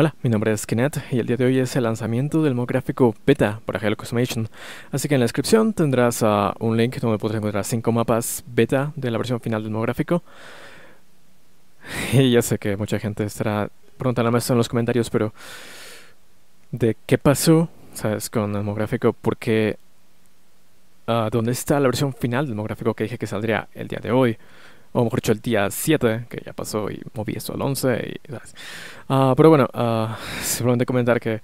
Hola, mi nombre es Kinet, y el día de hoy es el lanzamiento del modo beta para Halo Customation Así que en la descripción tendrás ah, un link donde podrás encontrar 5 mapas beta de la versión final del modo Y ya sé que mucha gente estará preguntándome esto en los comentarios, pero ¿de qué pasó? ¿Sabes? Con el modo porque ah, ¿dónde está la versión final del modo que dije que saldría el día de hoy? o mejor dicho, el día 7, que ya pasó y moví eso al 11. Y, ¿sabes? Ah, pero bueno, ah, simplemente comentar que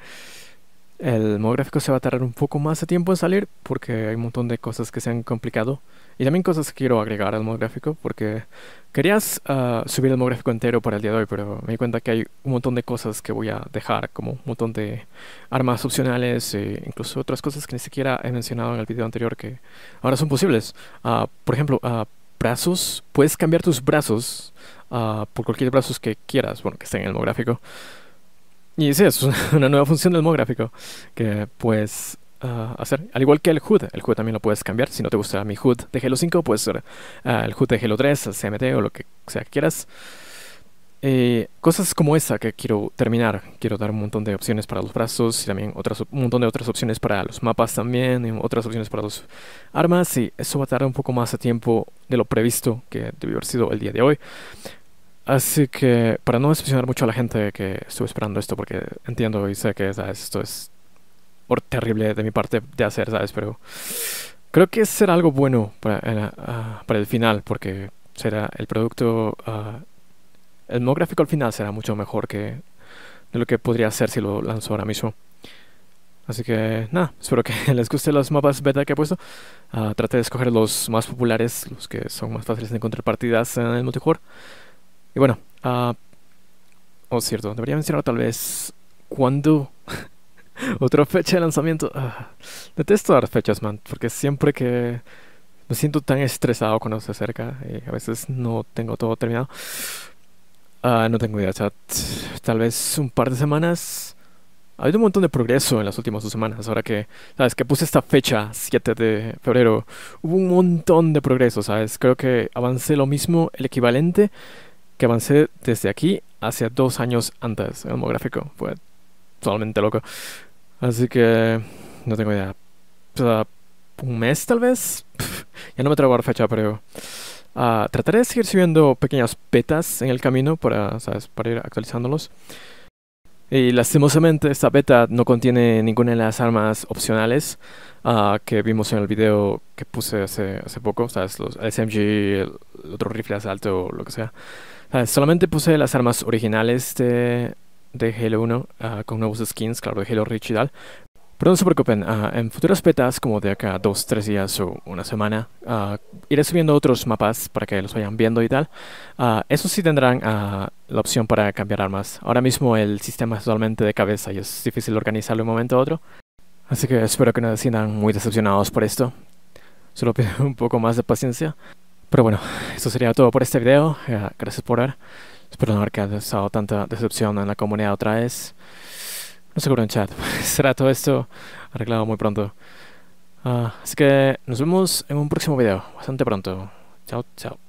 el gráfico se va a tardar un poco más de tiempo en salir porque hay un montón de cosas que se han complicado y también cosas que quiero agregar al gráfico porque querías ah, subir el gráfico entero para el día de hoy, pero me di cuenta que hay un montón de cosas que voy a dejar, como un montón de armas opcionales e incluso otras cosas que ni siquiera he mencionado en el video anterior que ahora son posibles. por ejemplo, brazos, puedes cambiar tus brazos ah, por cualquier brazo que quieras, bueno, que esté en el mográfico. Y sí, es una nueva función del mográfico que puedes ah, hacer. Al igual que el HUD, el HUD también lo puedes cambiar. Si no te gusta mi HUD de Halo 5, puedes ser ah, el HUD de Halo 3, el CMT o lo que sea que quieras. Eh, cosas como esa que quiero terminar. Quiero dar un montón de opciones para los brazos y también otras, un montón de otras opciones para los mapas también, y otras opciones para los armas. Y eso va a tardar un poco más a tiempo de lo previsto que debió haber sido el día de hoy. Así que para no decepcionar mucho a la gente que estuvo esperando esto, porque entiendo y sé que esto es terrible de mi parte de hacer, ¿sabes? Pero creo que será algo bueno para, ah, para el final, porque será el producto... Ah, el modo gráfico al final será mucho mejor que de lo que podría ser si lo lanzo ahora mismo. Así que nada, espero que les guste los mapas beta que he puesto. Ah, trate de escoger los más populares, los que son más fáciles de encontrar partidas en el multijugador. Y bueno, ah, oh cierto, debería mencionar tal vez cuándo otra fecha de lanzamiento. Ah, detesto dar fechas, man, porque siempre que me siento tan estresado cuando se acerca y eh, a veces no tengo todo terminado. Ah, no tengo idea, chat. Tal vez un par de semanas. Ha habido un montón de progreso en las últimas dos semanas. Ahora que, ¿sabes? Que puse esta fecha, 7 de febrero. Hubo un montón de progreso, ¿sabes? Creo que avancé lo mismo, el equivalente, que avancé desde aquí hacia dos años antes en el homográfico. Fue totalmente loco. Así que, no tengo idea. un mes, tal vez. ya no me traigo a fecha, pero... Ah, trataré de seguir subiendo pequeñas betas en el camino para, ¿sabes? para ir actualizándolos. Y lastimosamente esta beta no contiene ninguna de las armas opcionales ah, que vimos en el video que puse hace, hace poco, ¿sabes? Los SMG, el otro rifle asalto, lo que sea. Solamente puse las armas originales de, de Halo 1 ah, con nuevos skins, claro, de Halo Rich y tal, pero no se preocupen, ah, en futuras betas, como de acá dos, tres días o una semana, ah, iré subiendo otros mapas para que los vayan viendo y tal. Uh, ah, esos sí tendrán la opción para cambiar armas. Ahora mismo el sistema es totalmente de cabeza y es difícil organizarlo de un momento a otro. Así que espero que no se sientan muy decepcionados por esto. Solo pido un poco más de paciencia. Pero bueno, esto sería todo por este video. gracias por ver. Espero no haber causado tanta decepción en la comunidad otra vez. No seguro en chat. Será todo esto arreglado muy pronto. Ah, así que nos vemos en un próximo video, bastante pronto. Chao, chao.